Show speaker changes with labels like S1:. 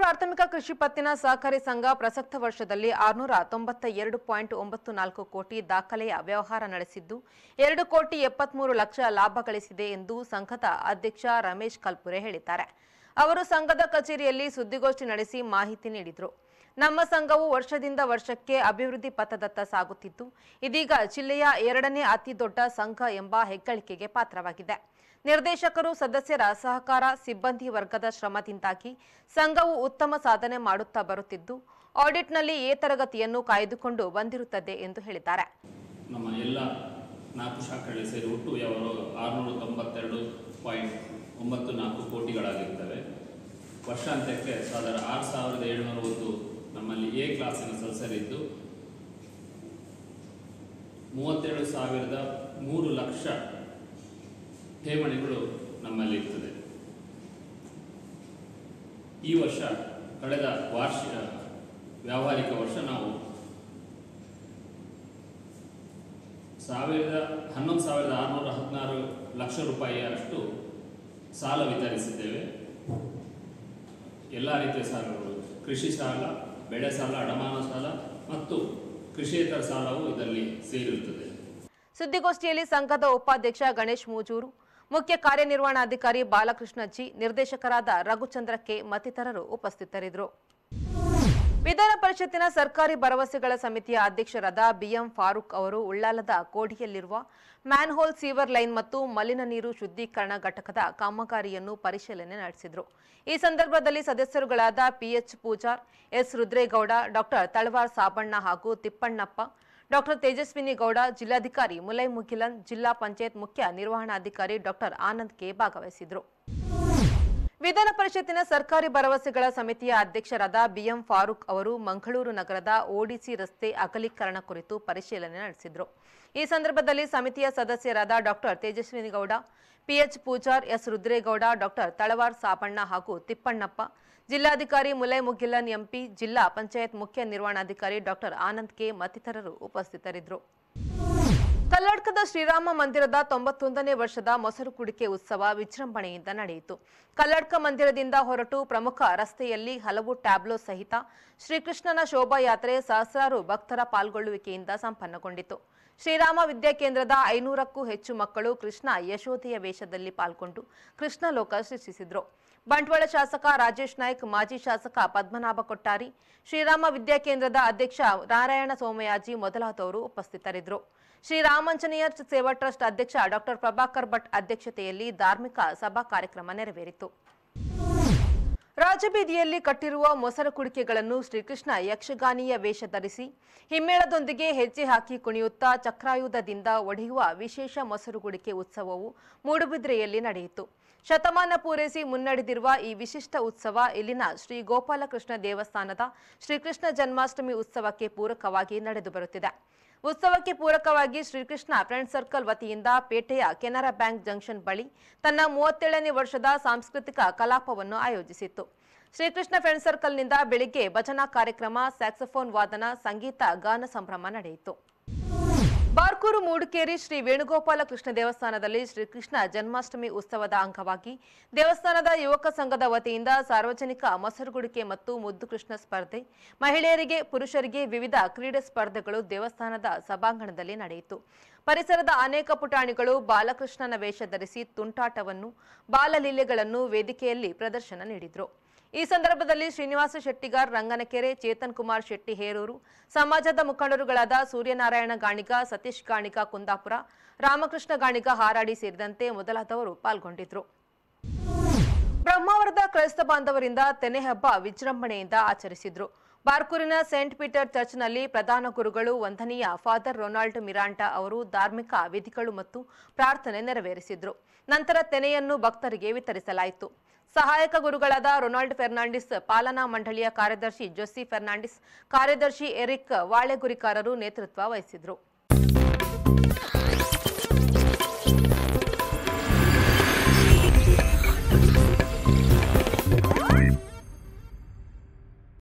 S1: ಪ್ರಾಥಮಿಕ ಕೃಷಿ ಪತ್ತಿನ ಸಹಕಾರಿ ಸಂಘ ಪ್ರಸಕ್ತ ವರ್ಷದಲ್ಲಿ ಆರುನೂರ ತೊಂಬತ್ತ ಎರಡು ಪಾಯಿಂಟ್ ಒಂಬತ್ತು ನಾಲ್ಕು ಕೋಟಿ ದಾಖಲೆಯ ವ್ಯವಹಾರ ನಡೆಸಿದ್ದು ಎರಡು ಕೋಟಿ ಎಪ್ಪತ್ಮೂರು ಲಕ್ಷ ಲಾಭ ಗಳಿಸಿದೆ ಎಂದು ಸಂಘದ ಅಧ್ಯಕ್ಷ ರಮೇಶ್ ಕಲ್ಪುರೆ ಹೇಳಿದ್ದಾರೆ ಅವರು ಸಂಘದ ಕಚೇರಿಯಲ್ಲಿ ಸುದ್ದಿಗೋಷ್ಠಿ ನಡೆಸಿ ಮಾಹಿತಿ ನೀಡಿದರು ನಮ್ಮ ಸಂಘವು ವರ್ಷದಿಂದ ವರ್ಷಕ್ಕೆ ಅಭಿವೃದ್ಧಿ ಪಥದತ್ತ ಸಾಗುತ್ತಿದ್ದು ಇದೀಗ ಜಿಲ್ಲೆಯ ಎರಡನೇ ಅತಿ ದೊಡ್ಡ ಸಂಘ ಎಂಬ ಹೆಗ್ಗಳಿಕೆಗೆ ಪಾತ್ರವಾಗಿದೆ ನಿರ್ದೇಶಕರು ಸದಸ್ಯರ ಸಹಕಾರ ಸಿಬ್ಬಂದಿ ವರ್ಗದ ಶ್ರಮದಿಂದಾಗಿ ಸಂಘವು ಉತ್ತಮ ಸಾಧನೆ ಮಾಡುತ್ತಾ ಬರುತ್ತಿದ್ದು ಆಡಿಟ್ನಲ್ಲಿ ಏ ತರಗತಿಯನ್ನು ಕಾಯ್ದುಕೊಂಡು ಬಂದಿರುತ್ತದೆ ಎಂದು ಹೇಳಿದ್ದಾರೆ
S2: ನಮ್ಮ ನಾಲ್ಕು ಸೇರಿ ಒಟ್ಟು ಒಂಬತ್ತು ನಾಲ್ಕು ಕೋಟಿಗಳಾಗಿರ್ತವೆ ವರ್ಷಾಂತ್ಯಕ್ಕೆ ಸಾವಿರ ಆರು ಸಾವಿರದ ಏಳುನೂರ ಒಂದು ನಮ್ಮಲ್ಲಿ ಎ ಕ್ಲಾಸಿನ ಸದಸ್ಯರಿದ್ದು ಮೂವತ್ತೆರಡು ಸಾವಿರದ ಮೂರು ಲಕ್ಷ ಠೇವಣಿಗಳು ನಮ್ಮಲ್ಲಿ ಇರ್ತದೆ ಈ ವರ್ಷ ಕಳೆದ ವಾರ್ಷಿಕ ವ್ಯಾವಹಾರಿಕ ವರ್ಷ ನಾವು ಸಾವಿರದ ಹನ್ನೊಂದು ಸಾವಿರದ ಆರುನೂರ ಹದಿನಾರು ಲಕ್ಷ ರೂಪಾಯಿಯಷ್ಟು ಸಾಲ ವಿತರಿಸಿದ್ದೇವೆ ಎಲ್ಲ ರೀತಿಯ ಸಾಲಗಳು ಕೃಷಿ ಸಾಲ ಬೆಳೆ ಸಾಲ ಅಡಮಾನ ಸಾಲ ಮತ್ತು ಕೃಷಿಯೇತರ ಸಾಲವು ಇದರಲ್ಲಿ ಸೇರಿರುತ್ತದೆ
S1: ಸುದ್ದಿಗೋಷ್ಠಿಯಲ್ಲಿ ಸಂಘದ ಉಪಾಧ್ಯಕ್ಷ ಗಣೇಶ್ ಮೂಜೂರು ಮುಖ್ಯ ಕಾರ್ಯನಿರ್ವಹಣಾಧಿಕಾರಿ ಬಾಲಕೃಷ್ಣ ಜಿ ನಿರ್ದೇಶಕರಾದ ರಘುಚಂದ್ರ ಕೆ ಮತ್ತಿತರರು ಉಪಸ್ಥಿತರಿದ್ದರು ವಿಧಾನ ಪರಿಷತ್ತಿನ ಸರ್ಕಾರಿ ಭರವಸೆಗಳ ಸಮಿತಿಯ ಅಧ್ಯಕ್ಷರಾದ ಬಿಎಂ ಫಾರೂಕ್ ಅವರು ಉಳ್ಳಾಲದ ಕೋಡಿಯಲ್ಲಿರುವ ಮ್ಯಾನ್ಹೋಲ್ ಸೀವರ್ ಲೈನ್ ಮತ್ತು ಮಲಿನ ನೀರು ಶುದ್ಧೀಕರಣ ಘಟಕದ ಕಾಮಗಾರಿಯನ್ನು ಪರಿಶೀಲನೆ ನಡೆಸಿದರು ಈ ಸಂದರ್ಭದಲ್ಲಿ ಸದಸ್ಯರುಗಳಾದ PH Pujar S Rudregowda doctor Talawar Sabanna ಹಾಗೂ ತಿಪ್ಪಣ್ಣಪ್ಪ ಡಾಕ್ಟರ್ ತೇಜಸ್ವಿನಿ ಗೌಡ ಜಿಲ್ಲಾಧಿಕಾರಿ ಮುಲೈ ಮುಖಿಲನ್ ಜಿಲ್ಲಾ ಪಂಚಾಯತ್ ಮುಖ್ಯ ನಿರ್ವಹಣಾಧಿಕಾರಿ ಡಾಕ್ಟರ್ ಆನಂದ್ ಕೆ ಭಾಗವಹಿಸಿದರು ವಿಧಾನ ಪರಿಷತ್ತಿನ ಸರ್ಕಾರಿ ಭರವಸೆಗಳ ಸಮಿತಿಯ ಅಧ್ಯಕ್ಷರಾದ ಬಿಎಂ ಫಾರೂಕ್ ಅವರು ಮಂಗಳೂರು ನಗರದ ಓಡಿಸಿ ರಸ್ತೆ ಅಗಲೀಕರಣ ಕುರಿತು ಪರಿಶೀಲನೆ ನಡೆಸಿದರು ಈ ಸಂದರ್ಭದಲ್ಲಿ ಸಮಿತಿಯ ಸದಸ್ಯರಾದ doctor Tejaswini Gowda PH Pujar S Rudregowda doctor Talawar Sapanna ಹಾಗೂ ತಿಪ್ಪಣ್ಣಪ್ಪ ಜಿಲ್ಲಾಧಿಕಾರಿ ಮುಲೈ ಮುಗಿಲನ್ ಎಂಪಿ ಜಿಲ್ಲಾ ಪಂಚಾಯತ್ ಮುಖ್ಯ ನಿರ್ವಹಣಾಧಿಕಾರಿ ಡಾಕ್ಟರ್ ಆನಂದ್ ಕೆ ಮತ್ತಿತರರು ಉಪಸ್ಥಿತರಿದ್ದರು ಕಲ್ಲಡ್ಕದ ಶ್ರೀರಾಮ ಮಂದಿರದ ತೊಂಬತ್ತೊಂದನೇ ವರ್ಷದ ಮೊಸರು ಕುಡಿಕೆ ಉತ್ಸವ ವಿಜೃಂಭಣೆಯಿಂದ ನಡೆಯಿತು ಕಲ್ಲಡ್ಕ ಮಂದಿರದಿಂದ ಹೊರಟು ಪ್ರಮುಖ ರಸ್ತೆಯಲ್ಲಿ ಹಲವು ಟ್ಯಾಬ್ಲೋ ಸಹಿತ ಶ್ರೀಕೃಷ್ಣನ ಶೋಭಾಯಾತ್ರೆ ಸಹಸ್ರಾರು ಭಕ್ತರ ಪಾಲ್ಗೊಳ್ಳುವಿಕೆಯಿಂದ ಸಂಪನ್ನಗೊಂಡಿತು ಶ್ರೀರಾಮ ವಿದ್ಯಾಕೇಂದ್ರದ ಐನೂರಕ್ಕೂ ಹೆಚ್ಚು ಮಕ್ಕಳು ಕೃಷ್ಣ ಯಶೋಧಿಯ ವೇಷದಲ್ಲಿ ಪಾಲ್ಗೊಂಡು ಕೃಷ್ಣ ಲೋಕ ಸೃಷ್ಟಿಸಿದ್ರು ಬಂಟ್ವಾಳ ಶಾಸಕ ರಾಜೇಶ್ ನಾಯ್ಕ್ ಮಾಜಿ ಶಾಸಕ ಪದ್ಮನಾಭ ಕೊಟ್ಟಾರಿ ಶ್ರೀರಾಮ ವಿದ್ಯಾಕೇಂದ್ರದ ಅಧ್ಯಕ್ಷ ನಾರಾಯಣ ಸೋಮಯಾಜಿ ಮೊದಲಾದವರು ಉಪಸ್ಥಿತರಿದ್ದರು ಶ್ರೀ ರಾಮಾಂಜನೇಯ ಸೇವಾ ಟ್ರಸ್ಟ್ ಅಧ್ಯಕ್ಷ ಡಾಕ್ಟರ್ ಪ್ರಭಾಕರ್ ಭಟ್ ಅಧ್ಯಕ್ಷತೆಯಲ್ಲಿ ಧಾರ್ಮಿಕ ಸಭಾ ಕಾರ್ಯಕ್ರಮ ನೆರವೇರಿತು ರಾಜಬೀದಿಯಲ್ಲಿ ಕಟ್ಟಿರುವ ಮೊಸರು ಕುಡಿಕೆಗಳನ್ನು ಶ್ರೀಕೃಷ್ಣ ಯಕ್ಷಗಾನಿಯ ವೇಷ ಧರಿಸಿ ಹಿಮ್ಮೇಳದೊಂದಿಗೆ ಹೆಜ್ಜೆ ಹಾಕಿ ಕುಣಿಯುತ್ತಾ ಚಕ್ರಾಯುಧದಿಂದ ಒಡೆಯುವ ವಿಶೇಷ ಮೊಸರು ಕುಡಿಕೆ ಉತ್ಸವವು ಮೂಡುಬಿದ್ರೆಯಲ್ಲಿ ನಡೆಯಿತು ಶತಮಾನ ಪೂರೈಸಿ ಮುನ್ನಡೆದಿರುವ ಈ ವಿಶಿಷ್ಟ ಉತ್ಸವ ಇಲ್ಲಿನ ಶ್ರೀ ಗೋಪಾಲಕೃಷ್ಣ ದೇವಸ್ಥಾನದ ಶ್ರೀಕೃಷ್ಣ ಜನ್ಮಾಷ್ಟಮಿ ಉತ್ಸವಕ್ಕೆ ಪೂರಕವಾಗಿ ನಡೆದು ಬರುತ್ತಿದೆ ಉತ್ಸವಕ್ಕೆ ಪೂರಕವಾಗಿ ಶ್ರೀಕೃಷ್ಣ ಫ್ರೆಂಡ್ ಸರ್ಕಲ್ ವತಿಯಿಂದ ಪೇಟೆಯ ಕೆನರಾ ಬ್ಯಾಂಕ್ ಜಂಕ್ಷನ್ ಬಳಿ ತನ್ನ ಮೂವತ್ತೇಳನೇ ವರ್ಷದ ಸಾಂಸ್ಕೃತಿಕ ಕಲಾಪವನ್ನು ಆಯೋಜಿಸಿತ್ತು ಶ್ರೀಕೃಷ್ಣ ಫ್ರೆಂಡ್ ಸರ್ಕಲ್ನಿಂದ ಬೆಳಿಗ್ಗೆ ಭಜನಾ ಕಾರ್ಯಕ್ರಮ ಸ್ಯಾಕ್ಸೋಫೋನ್ ವಾದನ ಸಂಗೀತ ಗಾನ ಸಂಭ್ರಮ ನಡೆಯಿತು ಬಾರ್ಕೂರು ಮೂಡಿಕೇರಿ ಶ್ರೀ ವೇಣುಗೋಪಾಲ ಕೃಷ್ಣ ದೇವಸ್ಥಾನದಲ್ಲಿ ಶ್ರೀ ಕೃಷ್ಣ ಜನ್ಮಾಷ್ಟಮಿ ಉತ್ಸವದ ಅಂಗವಾಗಿ ದೇವಸ್ಥಾನದ ಯುವಕ ಸಂಘದ ವತಿಯಿಂದ ಸಾರ್ವಜನಿಕ ಮೊಸರುಗುಡಿಕೆ ಮತ್ತು ಮುದ್ದು ಕೃಷ್ಣ ಸ್ಪರ್ಧೆ ಮಹಿಳೆಯರಿಗೆ ಪುರುಷರಿಗೆ ವಿವಿಧ ಕ್ರೀಡೆ ಸ್ಪರ್ಧೆಗಳು ದೇವಸ್ಥಾನದ ಸಭಾಂಗಣದಲ್ಲಿ ನಡೆಯಿತು ಪರಿಸರದ ಅನೇಕ ಪುಟಾಣಿಗಳು ಬಾಲಕೃಷ್ಣನ ವೇಷ ಧರಿಸಿ ತುಂಟಾಟವನ್ನು ಬಾಲಲೀಲೆಗಳನ್ನು ವೇದಿಕೆಯಲ್ಲಿ ಪ್ರದರ್ಶನ ನೀಡಿದರು ಈ ಸಂದರ್ಭದಲ್ಲಿ ಶ್ರೀನಿವಾಸ ಶೆಟ್ಟಿಗಾರ್ ರಂಗನಕೆರೆ ಚೇತನ್ ಕುಮಾರ್ ಶೆಟ್ಟಿ ಹೇರೂರು ಸಮಾಜದ ಮುಖಂಡರುಗಳಾದ ಸೂರ್ಯನಾರಾಯಣ ಗಾಣಿಗ ಸತೀಶ್ ಗಾಣಿಗ ಕುಂದಾಪುರ ರಾಮಕೃಷ್ಣ ಗಾಣಿಗ ಹಾರಾಡಿ ಸೇರಿದಂತೆ ಮೊದಲಾದವರು ಪಾಲ್ಗೊಂಡಿದ್ರು ಬ್ರಹ್ಮಾವರದ ಕ್ರೈಸ್ತ ಬಾಂಧವರಿಂದ ತೆನೆ ಹಬ್ಬ ವಿಜೃಂಭಣೆಯಿಂದ ಆಚರಿಸಿದ್ರು ಬಾರ್ಕೂರಿನ ಸೇಂಟ್ ಪೀಟರ್ ಚರ್ಚ್ನಲ್ಲಿ ಪ್ರಧಾನ ಗುರುಗಳು ವಂದನೀಯ ಫಾದರ್ ರೊನಾಲ್ಡ್ ಮಿರಾಂಟಾ ಅವರು ಧಾರ್ಮಿಕ ವಿಧಿಗಳು ಮತ್ತು ಪ್ರಾರ್ಥನೆ ನೆರವೇರಿಸಿದ್ರು ನಂತರ ತೆನೆಯನ್ನು ಭಕ್ತರಿಗೆ ವಿತರಿಸಲಾಯಿತು ಸಹಾಯಕ ಗುರುಗಳಾದ ರೊನಾಲ್ಡ್ ಫೆರ್ನಾಂಡಿಸ್ ಪಾಲನಾ ಮಂಡಳಿಯ ಕಾರ್ಯದರ್ಶಿ ಜೋಸಿ ಫೆರ್ನಾಂಡಿಸ್ ಕಾರ್ಯದರ್ಶಿ ಎರಿಕ್ ವಾಳೆಗುರಿಕಾರರು ನೇತೃತ್ವ ವಹಿಸಿದರು